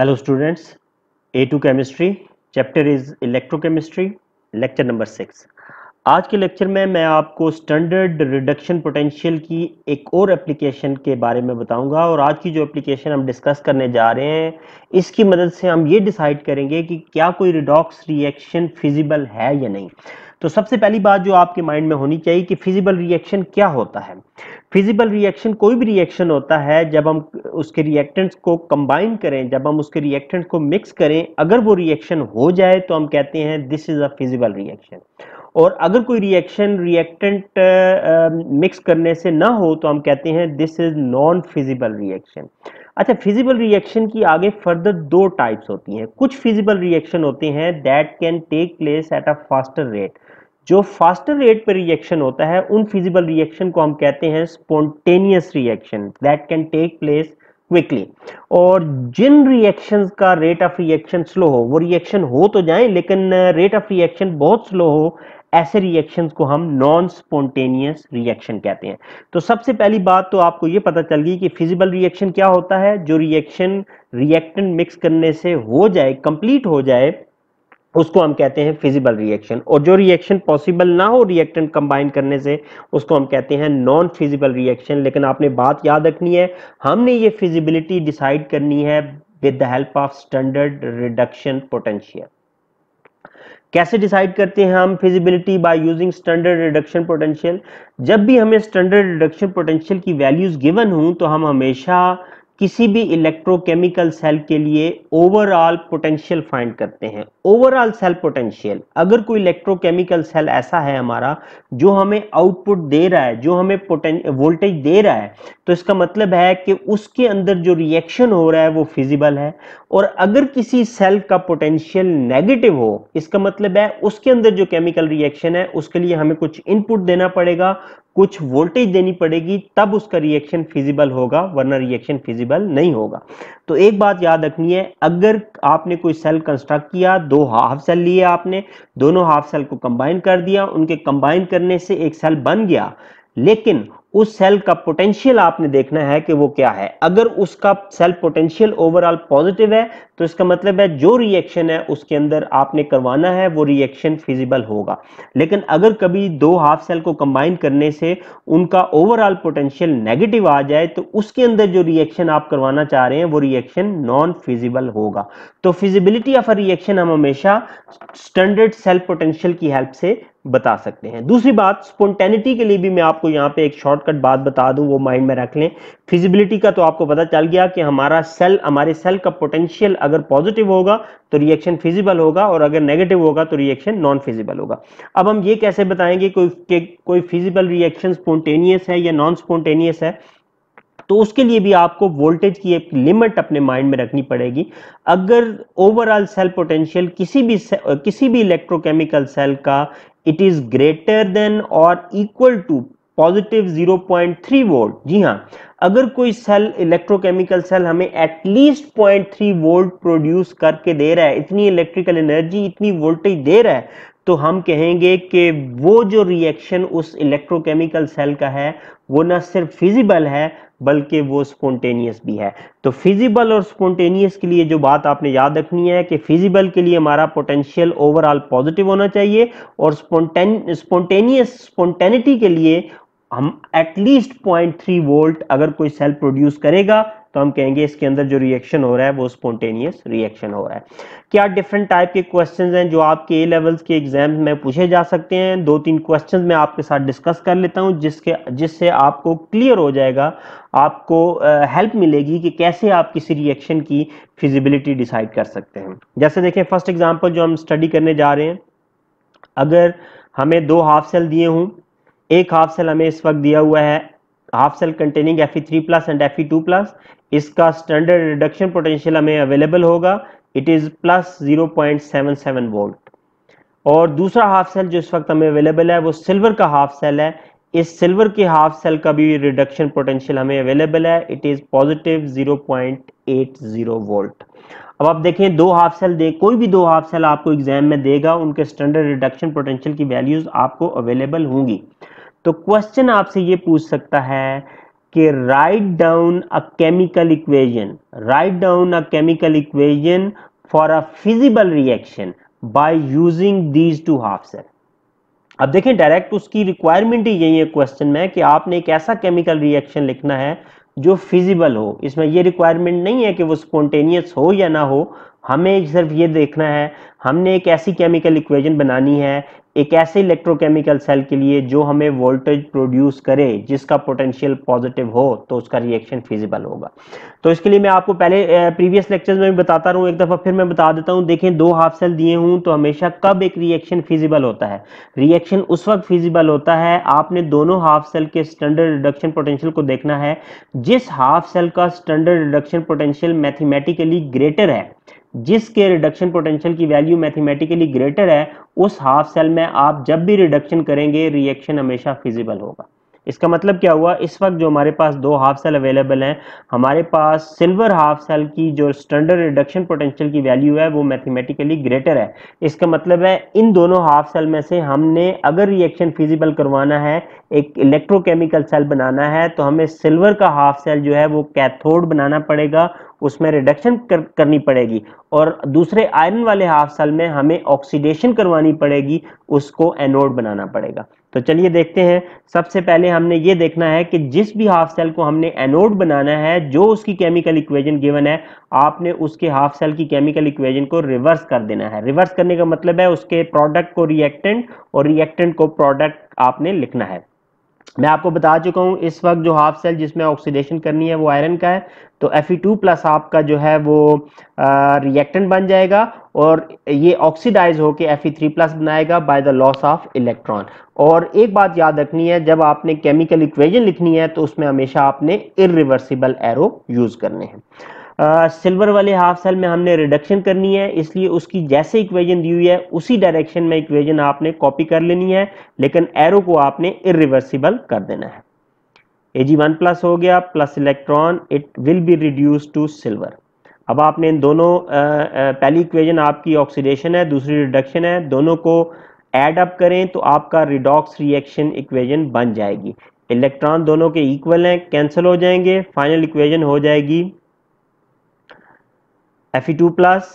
Hello students A two chemistry chapter is electrochemistry lecture number six आज के lecture में मैं आपको स्टैंडर्ड रिडक्शन पोटेंशियल की एक और एप्लीकेशन के बारे में बताऊंगा और आज की जो एप्लीकेशन हम डिस्कस करने जा रहे हैं इसकी मदद से हम ये डिसाइड करेंगे कि क्या कोई रिडॉक्स रिएक्शन फिजिबल है या नहीं तो सबसे पहली बात जो आपके माइंड में होनी चाहिए कि फिजिबल रिएक्शन क्या होता है फिजिबल रिएक्शन कोई भी रिएक्शन होता है जब हम उसके रिएक्टेंट्स को कंबाइन करें जब हम उसके रिएक्टेंट्स को मिक्स करें अगर वो रिएक्शन हो जाए तो हम कहते हैं this is a feasible reaction और अगर कोई रिएक्शन रिएक्टेंट मिक्स करने से ना हो तो हम कहते हैं this is non feasible reaction अच्छा फिजिबल रिएक्शन की आगे फर्दर दो टाइप्स होती हैं कुछ फिजिबल रिएक्शन होते हैं that can take place at a faster rate जो फास्टर रेट पर रिएक्शन होता है उन फिजिबल रिएक्शन को हम कहते हैं spontaneous reaction that can take place quickly और जिन रिएक्शन का रेट ऑफ रिएक्शन स्लो हो वो रिएक्शन हो तो जाए लेकिन रेट ऑफ रिएक्शन बहुत स्लो हो ऐसे रिएक्शंस को हम नॉन स्पॉन्टेनियस रिएक्शन कहते हैं तो सबसे पहली बात तो आपको ये पता चल गई कि फिजिबल रिएक्शन क्या होता है जो रिएक्शन रिएक्टेंट मिक्स करने से हो जाए कंप्लीट हो जाए उसको हम कहते हैं फिजिबल रिएक्शन और जो रिएक्शन पॉसिबल ना हो रिएक्टेंट कंबाइन करने से उसको हम कहते हैं नॉन फिजिबल रिएक्शन लेकिन आपने बात याद रखनी है हमने ये फिजिबिलिटी डिसाइड करनी है with the help of standard reduction potential कैसे डिसाइड करते हैं हम feasibility by using standard reduction potential जब भी हमें स्टैंडर्ड रिडक्शन पोटेंशियल की वैल्यूज गिवन हूं तो हम हमेशा किसी भी इलेक्ट्रोकेमिकल सेल के लिए ओवरऑल पोटेंशियल फाइंड करते हैं ओवरऑल सेल पोटेंशियल अगर कोई इलेक्ट्रोकेमिकल सेल ऐसा है हमारा जो हमें आउटपुट दे रहा है जो हमें वोल्टेज दे रहा है तो इसका मतलब है कि उसके अंदर जो रिएक्शन हो रहा है वो फिजिबल है और अगर किसी सेल का पोटेंशियल नेगेटिव हो इसका मतलब है उसके अंदर जो केमिकल रिएक्शन है उसके लिए हमें कुछ इनपुट देना पड़ेगा कुछ वोल्टेज देनी पड़ेगी तब उसका रिएक्शन फिजिबल होगा वरना रिएक्शन फिजिबल नहीं होगा तो एक बात याद रखनी है अगर आपने कोई सेल कंस्ट्रक्ट किया दो हाफ सेल लिए आपने दोनों हाफ सेल को कंबाइन कर दिया उनके कंबाइन करने से एक सेल बन गया लेकिन उस सेल का पोटेंशियल आपने देखना है कि वो क्या है अगर उसका सेल पोटेंशियल ओवरऑल पॉजिटिव है तो इसका मतलब है जो रिएक्शन है उसके अंदर आपने करवाना है वो रिएक्शन फिजिबल होगा लेकिन अगर कभी दो हाफ सेल को कंबाइन करने से उनका ओवरऑल पोटेंशियल नेगेटिव आ जाए तो उसके अंदर जो रिएक्शन आप करवाना चाह रहे हैं वो रिएक्शन नॉन फिजिबल होगा तो फिजिबिलिटी ऑफ अ रिएक्शन हम हमेशा स्टैंडर्ड सेल पोटेंशियल की हेल्प से बता सकते हैं दूसरी बात स्पॉन्टेनिटी के लिए भी मैं आपको यहाँ पे एक शॉर्टकट बात बता दूं वो माइंड में रख लें फिजिबिलिटी का तो आपको पता चल गया कि हमारा सेल हमारे सेल का पोटेंशियल अगर पॉजिटिव होगा तो रिएक्शन फिजिबल होगा और अगर नेगेटिव होगा तो रिएक्शन नॉन फिजिबल होगा अब हम ये कैसे बताएंगे कोई के, कोई फिजिबल रिएक्शन स्पॉन्टेनियस है या नॉन स्पॉन्टेनियस है तो उसके लिए भी आपको वोल्टेज की एक लिमिट अपने माइंड में रखनी पड़ेगी अगर ओवरऑल सेल पोटेंशियल किसी भी किसी भी इलेक्ट्रोकेमिकल सेल का इट इज ग्रेटर देन और इक्वल टू पॉजिटिव 0.3 वोल्ट जी हाँ अगर कोई सेल इलेक्ट्रोकेमिकल सेल हमें एटलीस्ट 0.3 वोल्ट प्रोड्यूस करके दे रहा है इतनी इलेक्ट्रिकल एनर्जी इतनी वोल्टेज दे रहा है तो हम कहेंगे कि वो जो रिएक्शन उस इलेक्ट्रोकेमिकल सेल का है वो ना सिर्फ फिजिबल है बल्कि वो स्पॉन्टेनियस भी है तो फिजिबल और स्पॉन्टेनियस के लिए जो बात आपने याद रखनी है कि फिजिबल के लिए हमारा पोटेंशियल ओवरऑल पॉजिटिव होना चाहिए और स्पॉन्टेनियस स्पॉन्टेनिटी के लिए हम एटलीस्ट पॉइंट थ्री वोल्ट अगर कोई सेल प्रोड्यूस करेगा तो हम कहेंगे इसके अंदर जो रिएक्शन हो रहा है वो स्पॉन्टेनियस रिएक्शन हो रहा है क्या डिफरेंट टाइप के क्वेश्चंस हैं जो आपके ए लेवल्स के एग्जाम में पूछे जा सकते हैं दो तीन क्वेश्चंस मैं आपके साथ डिस्कस कर लेता हूं जिसके जिससे आपको क्लियर हो जाएगा आपको हेल्प uh, मिलेगी कि कैसे आप किसी रिएक्शन की फिजिबिलिटी डिसाइड कर सकते हैं जैसे देखें फर्स्ट एग्जाम्पल जो हम स्टडी करने जा रहे हैं अगर हमें दो हाफ सेल दिए हूँ एक हाफ सेल हमें इस वक्त दिया हुआ है half cell containing F three plus and F two plus इसका स्टैंडर्ड रिडक्शन पोटेंशियल हमें अवेलेबल होगा it is plus zero point seven seven volt और दूसरा हाफ सेल जो इस वक्त हमें अवेलेबल है वो सिल्वर का हाफ सेल है इस सिल्वर के हाफ सेल का भी रिडक्शन पोटेंशियल हमें अवेलेबल है it is positive zero point eight zero volt अब आप देखें दो हाफ सेल दे कोई भी दो हाफ सेल आपको एग्जाम में देगा उनके स्टैंडर्ड रिडक्शन पोटेंशियल की वैल्यूज आपको अवेलेबल होंगी तो क्वेश्चन आपसे ये पूछ सकता है कि write down a chemical equation write down a chemical equation for a feasible reaction by using these two half sir अब देखें डायरेक्ट उसकी रिक्वायरमेंट ही यही है क्वेश्चन में कि आपने एक ऐसा केमिकल रिएक्शन लिखना है जो फिजिबल हो इसमें ये रिक्वायरमेंट नहीं है कि वो स्पॉन्टेनियस हो या ना हो हमें सिर्फ ये देखना है हमने एक ऐसी केमिकल इक्वेजन बनानी है एक ऐसे इलेक्ट्रोकेमिकल सेल के लिए जो हमें वोल्टेज प्रोड्यूस करे जिसका पोटेंशियल पॉजिटिव हो तो उसका रिएक्शन फिजिबल होगा तो इसके लिए मैं आपको पहले प्रीवियस लेक्चर्स में भी बताता रहूँ एक दफ़ा फिर मैं बता देता हूँ देखें दो हाफ सेल दिए हूँ तो हमेशा कब एक रिएक्शन फिजिबल होता है रिएक्शन उस वक्त फिजिबल होता है आपने दोनों हाफ सेल के स्टैंडर्ड रिडक्शन पोटेंशियल को देखना है जिस हाफ सेल का standard reduction potential mathematically greater है जिसके रिडक्शन पोटेंशियल की वैल्यू मैथमेटिकली ग्रेटर है उस हाफ सेल में आप जब भी रिडक्शन करेंगे रिएक्शन हमेशा फिजिबल होगा इसका मतलब क्या हुआ इस वक्त जो हमारे पास दो हाफ सेल अवेलेबल हैं हमारे पास सिल्वर हाफ सेल की जो स्टैंडर्ड रिडक्शन पोटेंशियल की वैल्यू है वो मैथमेटिकली ग्रेटर है इसका मतलब है इन दोनों हाफ सेल में से हमने अगर रिएक्शन फिजिबल करवाना है एक इलेक्ट्रोकेमिकल सेल बनाना है तो हमें सिल्वर का हाफ सेल जो है वो कैथोड बनाना पड़ेगा उसमें रिडक्शन कर, करनी पड़ेगी और दूसरे आयरन वाले हाफ सेल में हमें ऑक्सीडेशन करवानी पड़ेगी उसको एनोड बनाना पड़ेगा तो चलिए देखते हैं सबसे पहले हमने ये देखना है कि जिस भी हाफ सेल को हमने एनोड बनाना है जो उसकी केमिकल इक्वेजन गिवन है आपने उसके हाफ सेल की केमिकल इक्वेजन को रिवर्स कर देना है रिवर्स करने का मतलब है उसके प्रोडक्ट को रिएक्टेंट और रिएक्टेंट को प्रोडक्ट आपने लिखना है मैं आपको बता चुका हूँ इस वक्त जो हाफ सेल जिसमें ऑक्सीडेशन करनी है वो आयरन का है तो Fe2 प्लस आपका जो है वो रिएक्टेंट बन जाएगा और ये ऑक्सीडाइज ई Fe3 प्लस बनाएगा by the loss of electron और एक बात याद रखनी है जब आपने केमिकल इक्वेजन लिखनी है तो उसमें हमेशा आपने इरिवर्सिबल एरो यूज़ करने हैं सिल्वर वाले हाफ सेल में हमने रिडक्शन करनी है इसलिए उसकी जैसे इक्वेजन दी हुई है उसी डायरेक्शन में इक्वेजन आपने कॉपी कर लेनी है लेकिन एरो को आपने इरिवर्सिबल कर देना है एजी वन प्लस हो गया plus electron it will be reduce to silver अब आपने इन दोनों पहली इक्वेजन आपकी ऑक्सीडेशन है दूसरी रिडक्शन है दोनों को एड अप करें तो आपका रिडॉक्स रिएक्शन इक्वेजन बन जाएगी इलेक्ट्रॉन दोनों के इक्वल हैं कैंसिल हो जाएंगे फाइनल इक्वेजन हो जाएगी Fe2 plus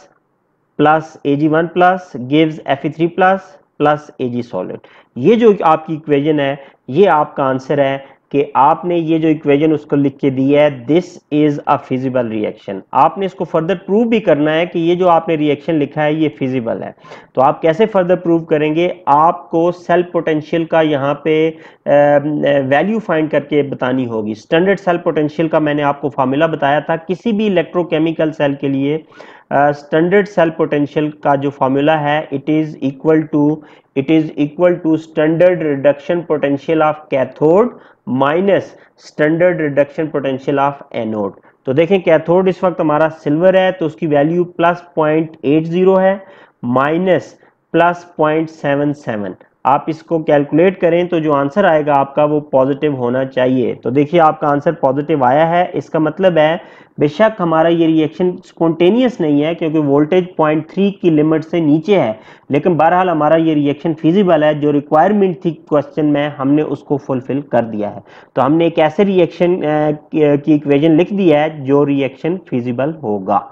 plus A G one plus plus plus Ag e solid. Plus plus A G ये जो आपकी इक्वेशन है ये आपका आंसर है कि आपने ये जो इक्वेशन उसको लिख के दी है this is a feasible reaction आपने इसको फर्दर प्रूव भी करना है कि ये जो आपने रिएक्शन लिखा है ये फिजिबल है तो आप कैसे फर्दर प्रूव करेंगे आपको सेल पोटेंशियल का यहाँ पे वैल्यू फाइंड करके बतानी होगी स्टैंडर्ड सेल पोटेंशियल का मैंने आपको फार्मूला बताया था किसी भी इलेक्ट्रोकेमिकल सेल के लिए स्टैंडर्ड सेल पोटेंशियल का जो फार्मूला है it is equal to it is equal to standard reduction potential of cathode minus standard reduction potential of anode तो देखें कैथोड इस वक्त हमारा सिल्वर है तो उसकी value plus point eight zero है minus plus point seven seven आप इसको कैलकुलेट करें तो जो आंसर आएगा आपका वो पॉजिटिव होना चाहिए तो देखिए आपका आंसर पॉजिटिव आया है इसका मतलब है बेशक हमारा ये रिएक्शन स्पॉन्टेनियस नहीं है क्योंकि वोल्टेज पॉइंट थ्री की लिमिट से नीचे है लेकिन बहरहाल हमारा ये रिएक्शन फिजिबल है जो रिक्वायरमेंट थी क्वेश्चन में हमने उसको फुलफिल कर दिया है तो हमने एक ऐसे रिएक्शन की इक्वेजन लिख दिया है जो रिएक्शन फिजिबल होगा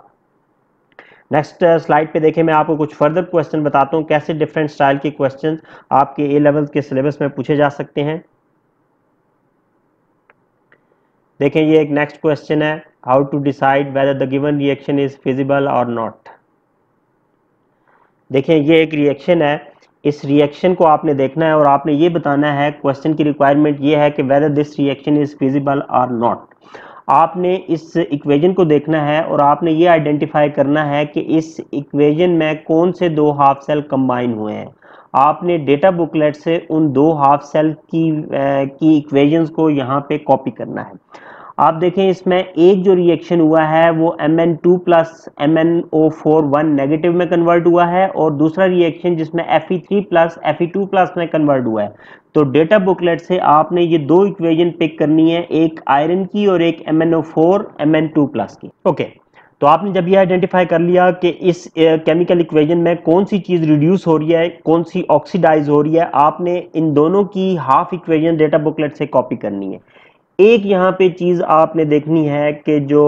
नेक्स्ट स्लाइड uh, पे देखें मैं आपको कुछ फर्दर क्वेश्चन बताता हूँ कैसे डिफरेंट स्टाइल के क्वेश्चन आपके ए लेवल के सिलेबस में पूछे जा सकते हैं देखें ये एक नेक्स्ट क्वेश्चन है how to decide whether the given reaction is feasible और नॉट देखें ये एक रिएक्शन है इस रिएक्शन को आपने देखना है और आपने ये बताना है क्वेश्चन की रिक्वायरमेंट ये है कि whether this reaction is feasible और नॉट आपने इस इक्वेजन को देखना है और आपने ये आइडेंटिफाई करना है कि इस इक्वेजन में कौन से दो हाफ सेल कंबाइन हुए हैं आपने डेटा बुकलेट से उन दो हाफ सेल की आ, की इक्वेशंस को यहाँ पे कॉपी करना है आप देखें इसमें एक जो रिएक्शन हुआ है वो M N two plus M N O four one negative में कन्वर्ट हुआ है और दूसरा रिएक्शन जिसमें F E three plus F E two plus में कन्वर्ट हुआ है तो डेटा बुकलेट से आपने ये दो इक्वेशन पिक करनी है एक आयरन की और एक M N O four M N two plus की ओके तो आपने जब ये आइडेंटिफाई कर लिया कि इस केमिकल इक्वेशन में कौन सी चीज़ रिड्यूस हो रही है कौन सी ऑक्सीडाइज हो रही है आपने इन दोनों की हाफ इक्वेशन डेटा बुकलेट से कॉपी करनी है एक यहाँ पे चीज़ आपने देखनी है कि जो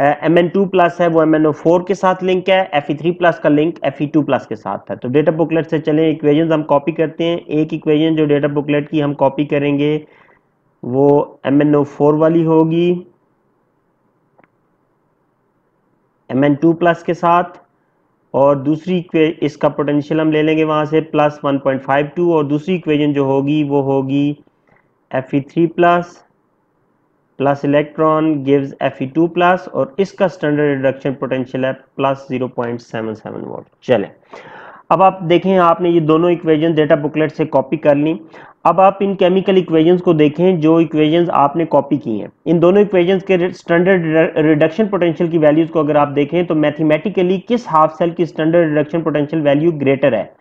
एम एन टू प्लस है वो एम एन ओ फोर के साथ लिंक है एफ ई थ्री प्लस का link F E two plus के साथ है तो डेटा बुकलेट से चले इक्वेजन हम कॉपी करते हैं एक इक्वेजन जो डेटा बुकलेट की हम कॉपी करेंगे वो एम एन ओ फोर वाली होगी एम एन टू प्लस के साथ और दूसरी इसका पोटेंशियल हम ले लेंगे वहां से plus one point five two और दूसरी इक्वेजन जो होगी वो होगी F E three plus plus electron gives F two plus और इसका स्टैंडर्ड रिडक्शन पोटेंशियल है plus zero point seven seven volt चले अब आप देखें आपने ये दोनों इक्वेजन डेटा बुकलेट से कॉपी कर ली अब आप इन केमिकल इक्वेजन्स को देखें जो इक्वेजन्स आपने कॉपी की हैं इन दोनों इक्वेजन्स के स्टैंडर्ड रिडक्शन पोटेंशियल की वैल्यूज को अगर आप देखें तो मैथमेटिकली किस हाफ सेल की standard reduction potential value greater है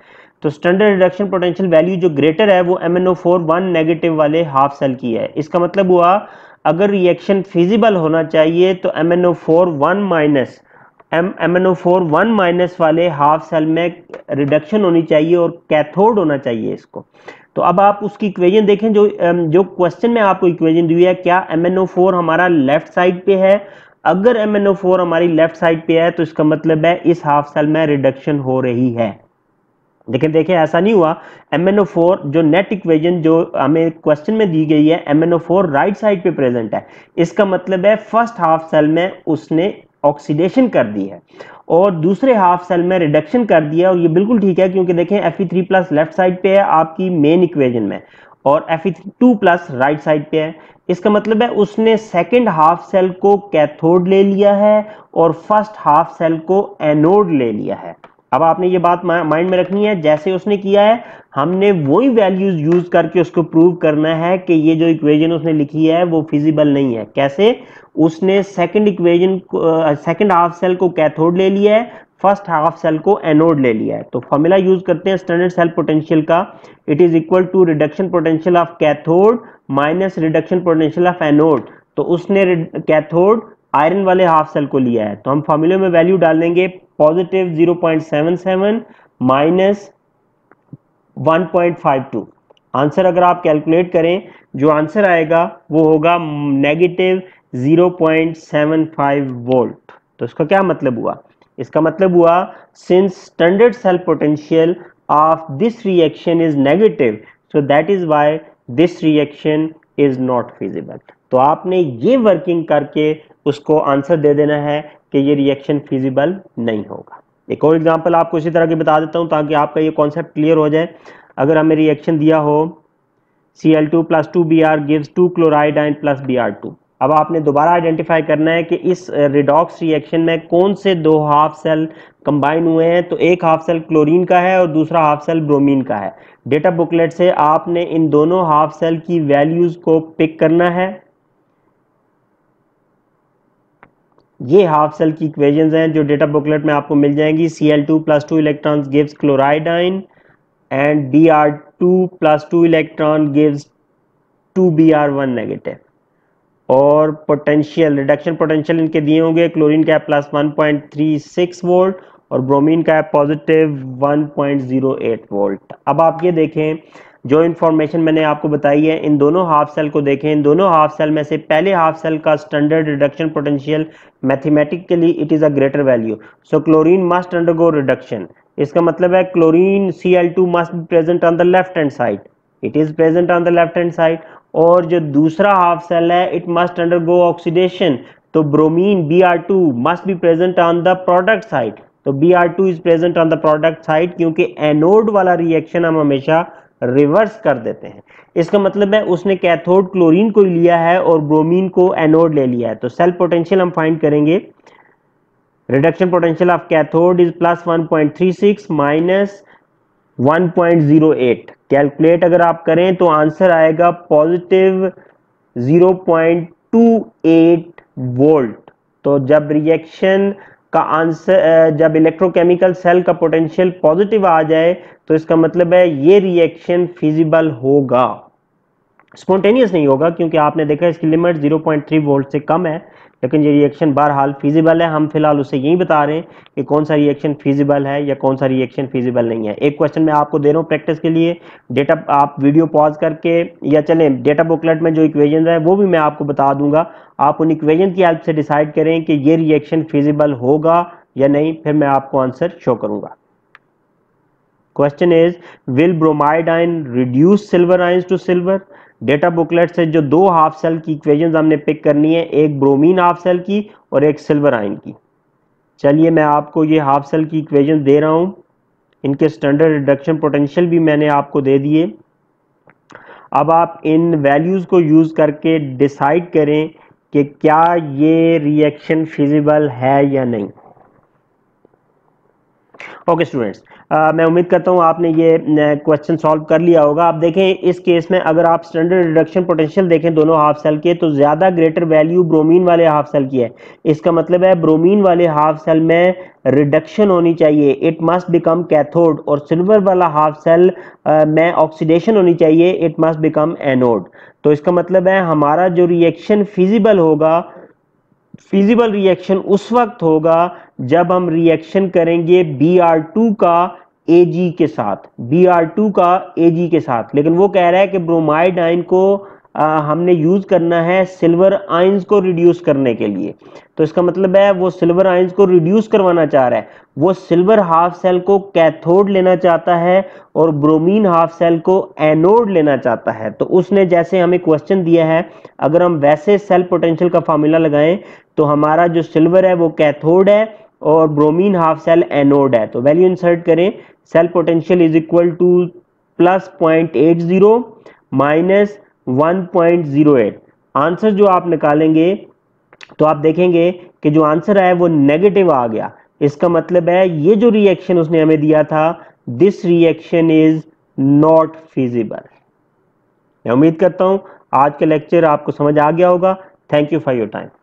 तो स्टैंडर्ड रिडक्शन पोटेंशियल वैल्यू जो ग्रेटर है वो M N O four one negative वाले हाफ सेल की है इसका मतलब हुआ अगर रिएक्शन फिजिबल होना चाहिए तो M N O four one minus M M N O four one minus वाले हाफ सेल में रिडक्शन होनी चाहिए और कैथोड होना चाहिए इसको तो अब आप उसकी इक्वेजन देखें जो जो क्वेश्चन में आपको इक्वेजन दी है क्या एम एन ओ फोर हमारा लेफ्ट साइड पे है अगर एम एन ओ फोर हमारी लेफ्ट साइड पे है तो इसका मतलब है इस हाफ सेल में रिडक्शन हो रही है लेकिन देखिए ऐसा नहीं हुआ एम जो नेट इक्वेशन जो हमें क्वेश्चन में दी गई है एम राइट साइड पे प्रेजेंट है इसका मतलब है फर्स्ट हाफ सेल में उसने ऑक्सीडेशन कर दी है और दूसरे हाफ सेल में रिडक्शन कर दिया है और ये बिल्कुल ठीक है क्योंकि देखें F three plus left side पे है आपकी मेन इक्वेशन में और F two plus right side पे है इसका मतलब है उसने सेकेंड हाफ सेल को कैथोड ले लिया है और फर्स्ट हाफ सेल को एनोड ले लिया है अब आपने ये बात माइंड में रखनी है जैसे उसने किया है हमने वही वैल्यूज यूज करके उसको प्रूव करना है कि ये जो इक्वेजन उसने लिखी है वो फिजिबल नहीं है कैसे उसने सेकंड को सेकंड हाफ सेल को कैथोड ले लिया है फर्स्ट हाफ सेल को एनोड ले लिया है तो फॉर्मूला यूज करते हैं स्टैंडर्ड सेल पोटेंशियल का it is equal to reduction potential of cathode minus reduction potential of anode तो उसने कैथोड आयरन वाले हाफ सेल को लिया है तो हम फॉर्मूले में वैल्यू डाल देंगे positive zero point seven seven minus one point five two answer अगर आप कैलकुलेट करें जो आंसर आएगा वो होगा negative zero point seven five volt तो इसका क्या मतलब हुआ इसका मतलब हुआ since standard cell potential of this reaction is negative so that is why this reaction is not feasible तो आपने ये वर्किंग करके उसको आंसर दे देना है कि ये रिएक्शन फिजिबल नहीं होगा एक और एग्जांपल आपको इसी तरह की बता देता हूँ ताकि आपका ये कॉन्सेप्ट क्लियर हो जाए अगर हमें रिएक्शन दिया हो C L two plus two B R gives two chloride and plus B R two अब आपने दोबारा आइडेंटिफाई करना है कि इस रिडॉक्स रिएक्शन में कौन से दो हाफ सेल कंबाइन हुए हैं तो एक हाफ सेल क्लोरीन का है और दूसरा हाफ सेल ब्रोमीन का है डेटा बुकलेट से आपने इन दोनों हाफ सेल की वैल्यूज़ को पिक करना है ये हाफ सेल की इक्वेशंस हैं जो डेटा बुकलेट में आपको मिल जाएंगी C L two plus two electron gives chloride ion and B R two plus two electron gives two B R one negative और पोटेंशियल रिडक्शन पोटेंशियल इनके दिए होंगे क्लोरीन का है plus one point three six volt और bromine का है positive one point zero eight volt अब आप ये देखें जो इन्फॉर्मेशन मैंने आपको बताई है इन दोनों हाफ सेल को देखें इन दोनों हाफ सेल में से पहले हाफ सेल का standard reduction potential mathematically it is a greater value so chlorine must undergo reduction इसका मतलब है chlorine C L two must present on the left hand side it is present on the left hand side और जो दूसरा half cell है it must undergo oxidation तो bromine B R two must be present on the product side तो B R two is present on the product side क्योंकि anode वाला reaction हम हमेशा रिवर्स कर देते हैं इसका मतलब है उसने कैथोड क्लोरीन को लिया है और ब्रोमीन को एनोड ले लिया है तो सेल पोटेंशियल हम फाइंड करेंगे reduction potential of cathode is plus one point three six minus one point zero eight calculate अगर आप करें तो आंसर आएगा positive zero point two eight volt तो जब रिएक्शन का आंसर जब इलेक्ट्रोकेमिकल सेल का पोटेंशियल पॉजिटिव आ जाए तो इसका मतलब है ये रिएक्शन फिजिबल होगा स्पॉन्टेनियस नहीं होगा क्योंकि आपने देखा इसकी लिमिट 0.3 वोल्ट से कम है लेकिन ये रिएक्शन बहरहाल फिजिबल है हम फिलहाल उसे यही बता रहे हैं कि कौन सा रिएक्शन फिजिबल है या कौन सा रिएक्शन फिजिबल नहीं है एक क्वेश्चन मैं आपको दे रहा हूँ प्रैक्टिस के लिए डेटा आप वीडियो पॉज करके या चलें डेटा बुकलेट में जो इक्वेजन है वो भी मैं आपको बता दूंगा आप उन इक्वेजन की हेल्प से डिसाइड करें कि ये रिएक्शन फिजिबल होगा या नहीं फिर मैं आपको आंसर शो करूँगा question is will bromide ion reduce silver ions to silver data booklet से जो दो हाफ सेल की इक्वेशन हमने पिक करनी है एक ब्रोमीन हाफ सेल की और एक सिल्वर आइन की चलिए मैं आपको ये हाफ सेल की इक्वेशन दे रहा हूँ इनके स्टैंडर्ड रिडक्शन पोटेंशियल भी मैंने आपको दे दिए अब आप इन वैल्यूज़ को यूज़ करके डिसाइड करें कि क्या ये रिएक्शन फिजिबल है या नहीं ओके स्टूडेंट्स uh, मैं उम्मीद करता हूँ आपने ये क्वेश्चन सॉल्व कर लिया होगा आप देखें इस केस में अगर आप स्टैंडर्ड रिडक्शन पोटेंशियल देखें दोनों हाफ सेल के तो ज़्यादा ग्रेटर वैल्यू ब्रोमीन वाले हाफ सेल की है इसका मतलब है ब्रोमीन वाले हाफ सेल में रिडक्शन होनी चाहिए इट मस्ट बिकम कैथोड और सिल्वर वाला हाफ सेल uh, में ऑक्सीडेशन होनी चाहिए इट मस्ट बिकम एनोड तो इसका मतलब है हमारा जो रिएक्शन फिजिबल होगा फिजिबल रिएक्शन उस वक्त होगा जब हम रिएक्शन करेंगे बी आर टू का ए जी के साथ बी आर टू का ए जी के साथ लेकिन वो कह रहा है कि ब्रोमाइड आइन को आ, हमने यूज करना है सिल्वर आइंस को रिड्यूस करने के लिए तो इसका मतलब है वो सिल्वर आइंस को रिड्यूस करवाना चाह रहा है वो सिल्वर हाफ सेल को कैथोड लेना चाहता है और ब्रोमीन हाफ सेल को एनोड लेना चाहता है तो उसने जैसे हमें क्वेश्चन दिया है अगर हम वैसे सेल पोटेंशियल का फॉर्मूला लगाएं तो हमारा जो सिल्वर है वो कैथोड है और ब्रोमीन हाफ सेल एनोड है तो वैल्यू इंसर्ट करें cell potential is equal to plus point eight zero minus 1.08 answer जो आप निकालेंगे तो आप देखेंगे कि जो आंसर आया वो नेगेटिव आ गया इसका मतलब है ये जो रिएक्शन उसने हमें दिया था this reaction is not feasible मैं उम्मीद करता हूं आज का लेक्चर आपको समझ आ गया होगा thank you for your time